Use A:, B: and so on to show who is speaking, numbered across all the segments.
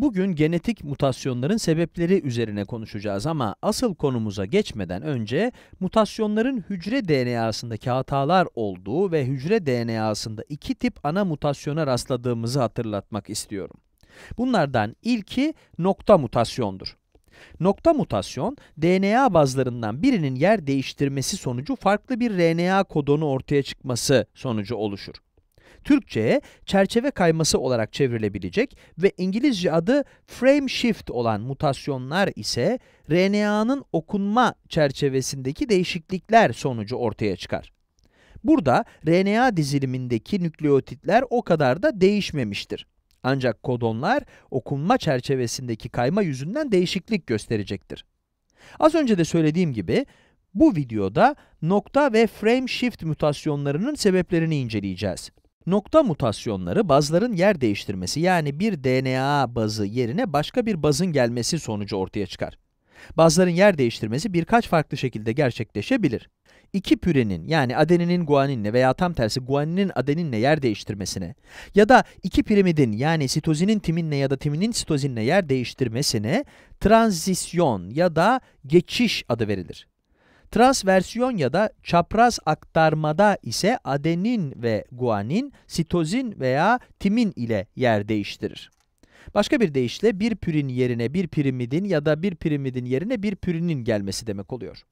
A: Bugün genetik mutasyonların sebepleri üzerine konuşacağız ama asıl konumuza geçmeden önce mutasyonların hücre DNA'sındaki hatalar olduğu ve hücre DNA'sında iki tip ana mutasyona rastladığımızı hatırlatmak istiyorum. Bunlardan ilki nokta mutasyondur. Nokta mutasyon, DNA bazlarından birinin yer değiştirmesi sonucu farklı bir RNA kodonu ortaya çıkması sonucu oluşur. Türkçe'ye çerçeve kayması olarak çevrilebilecek ve İngilizce adı frame shift olan mutasyonlar ise RNA'nın okunma çerçevesindeki değişiklikler sonucu ortaya çıkar. Burada RNA dizilimindeki nükleotitler o kadar da değişmemiştir. Ancak kodonlar okunma çerçevesindeki kayma yüzünden değişiklik gösterecektir. Az önce de söylediğim gibi bu videoda nokta ve frame shift mutasyonlarının sebeplerini inceleyeceğiz. Nokta mutasyonları bazların yer değiştirmesi yani bir DNA bazı yerine başka bir bazın gelmesi sonucu ortaya çıkar. Bazların yer değiştirmesi birkaç farklı şekilde gerçekleşebilir. İki pürenin yani adeninin guaninle veya tam tersi guaninin adeninle yer değiştirmesine ya da iki pirimidin yani sitozinin timinle ya da timinin sitozinle yer değiştirmesine transisyon ya da geçiş adı verilir. Transversiyon ya da çapraz aktarmada ise adenin ve guanin, sitozin veya timin ile yer değiştirir. Başka bir deyişle bir pürin yerine bir pirimidin ya da bir pirimidin yerine bir pürinin gelmesi demek oluyor.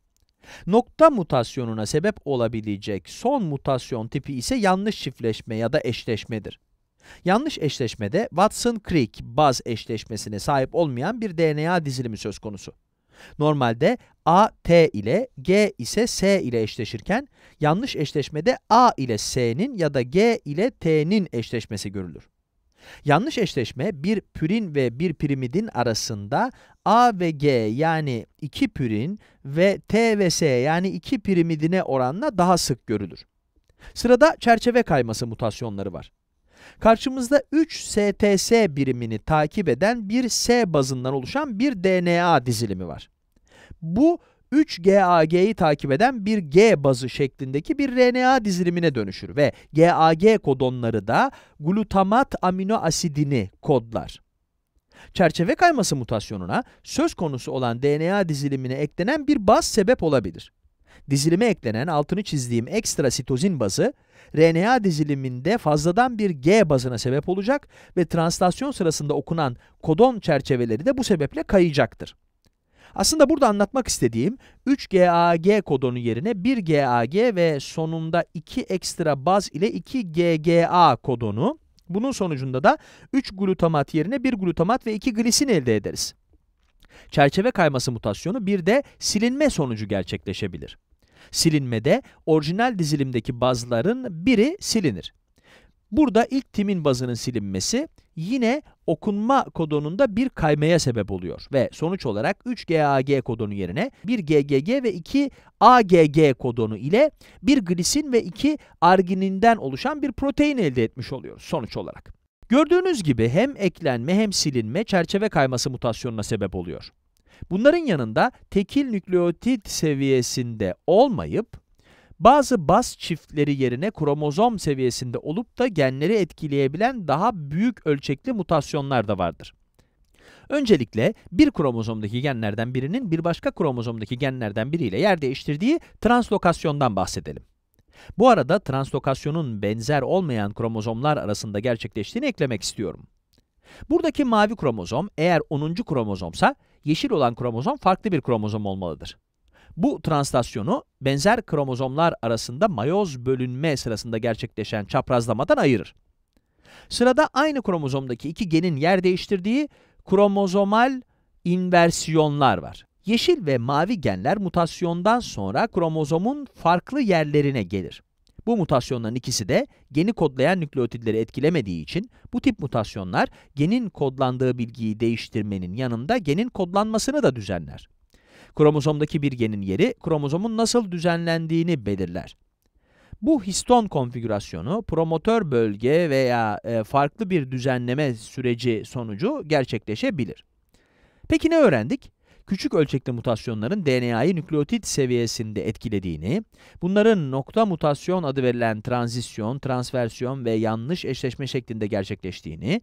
A: Nokta mutasyonuna sebep olabilecek son mutasyon tipi ise yanlış çiftleşme ya da eşleşmedir. Yanlış eşleşmede Watson-Crick baz eşleşmesine sahip olmayan bir DNA dizilimi söz konusu. Normalde A T ile G ise S ile eşleşirken yanlış eşleşmede A ile S'nin ya da G ile T'nin eşleşmesi görülür. Yanlış eşleşme bir pürin ve bir pirimidin arasında A ve G yani iki pürin ve T ve S yani iki pirimidine oranla daha sık görülür. Sırada çerçeve kayması mutasyonları var. Karşımızda 3 STS birimini takip eden bir S bazından oluşan bir DNA dizilimi var. Bu 3GAG'yi takip eden bir G bazı şeklindeki bir RNA dizilimine dönüşür ve GAG kodonları da glutamat amino asidini kodlar. Çerçeve kayması mutasyonuna söz konusu olan DNA dizilimine eklenen bir baz sebep olabilir. Dizilime eklenen altını çizdiğim ekstra sitozin bazı, RNA diziliminde fazladan bir G bazına sebep olacak ve translasyon sırasında okunan kodon çerçeveleri de bu sebeple kayacaktır. Aslında burada anlatmak istediğim 3GAG kodonu yerine 1GAG ve sonunda 2 ekstra baz ile 2GGA kodonu. Bunun sonucunda da 3 glutamat yerine 1 glutamat ve 2 glisin elde ederiz. Çerçeve kayması mutasyonu bir de silinme sonucu gerçekleşebilir. Silinmede orijinal dizilimdeki bazların biri silinir. Burada ilk timin bazının silinmesi, yine okunma kodonunda bir kaymaya sebep oluyor ve sonuç olarak 3 GAG kodonu yerine 1 GGG ve 2 AGG kodonu ile bir glisin ve 2 argininden oluşan bir protein elde etmiş oluyoruz sonuç olarak. Gördüğünüz gibi hem eklenme hem silinme çerçeve kayması mutasyonuna sebep oluyor. Bunların yanında tekil nükleotit seviyesinde olmayıp bazı bas çiftleri yerine kromozom seviyesinde olup da genleri etkileyebilen daha büyük ölçekli mutasyonlar da vardır. Öncelikle bir kromozomdaki genlerden birinin bir başka kromozomdaki genlerden biriyle yer değiştirdiği translokasyondan bahsedelim. Bu arada translokasyonun benzer olmayan kromozomlar arasında gerçekleştiğini eklemek istiyorum. Buradaki mavi kromozom eğer 10. kromozomsa, yeşil olan kromozom farklı bir kromozom olmalıdır. Bu translasyonu benzer kromozomlar arasında mayoz bölünme sırasında gerçekleşen çaprazlamadan ayırır. Sırada aynı kromozomdaki iki genin yer değiştirdiği kromozomal inversiyonlar var. Yeşil ve mavi genler mutasyondan sonra kromozomun farklı yerlerine gelir. Bu mutasyonların ikisi de geni kodlayan nükleotidleri etkilemediği için bu tip mutasyonlar genin kodlandığı bilgiyi değiştirmenin yanında genin kodlanmasını da düzenler. Kromozomdaki bir genin yeri kromozomun nasıl düzenlendiğini belirler. Bu histon konfigürasyonu promotör bölge veya e, farklı bir düzenleme süreci sonucu gerçekleşebilir. Peki ne öğrendik? Küçük ölçekli mutasyonların DNA'yı nükleotit seviyesinde etkilediğini, bunların nokta mutasyon adı verilen transisyon, transversiyon ve yanlış eşleşme şeklinde gerçekleştiğini,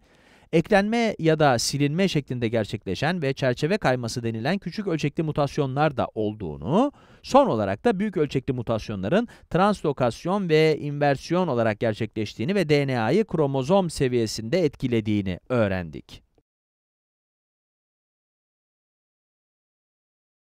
A: Eklenme ya da silinme şeklinde gerçekleşen ve çerçeve kayması denilen küçük ölçekli mutasyonlar da olduğunu, son olarak da büyük ölçekli mutasyonların translokasyon ve inversiyon olarak gerçekleştiğini ve DNA'yı kromozom seviyesinde etkilediğini öğrendik.